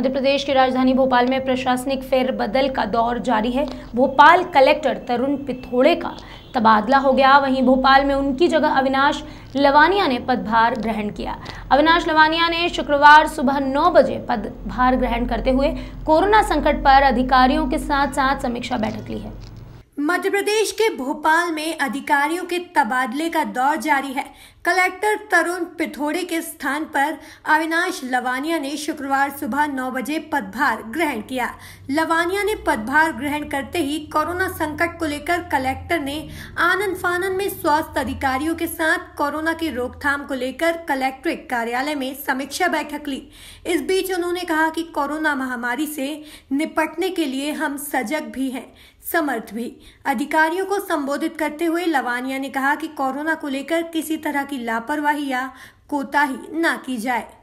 मध्य प्रदेश की राजधानी भोपाल में प्रशासनिक फेरबदल का दौर जारी है भोपाल कलेक्टर तरुण पिथोड़े का तबादला हो गया वहीं भोपाल में उनकी जगह अविनाश लवानिया ने पदभार ग्रहण किया अविनाश लवानिया ने शुक्रवार सुबह 9 बजे पदभार ग्रहण करते हुए कोरोना संकट पर अधिकारियों के साथ साथ समीक्षा बैठक ली है मध्य प्रदेश के भोपाल में अधिकारियों के तबादले का दौर जारी है कलेक्टर तरुण पिथोड़े के स्थान पर अविनाश लवानिया ने शुक्रवार सुबह 9 बजे पदभार ग्रहण किया लवानिया ने पदभार ग्रहण करते ही कोरोना संकट को लेकर कलेक्टर ने आनंद फानन में स्वास्थ्य अधिकारियों के साथ कोरोना की रोकथाम को लेकर कलेक्ट्रेट कार्यालय में समीक्षा बैठक ली इस बीच उन्होंने कहा कि कोरोना महामारी से निपटने के लिए हम सजग भी हैं समर्थ भी अधिकारियों को संबोधित करते हुए लवानिया ने कहा कि कोरोना को लेकर किसी तरह की लापरवाही या कोताही ना की जाए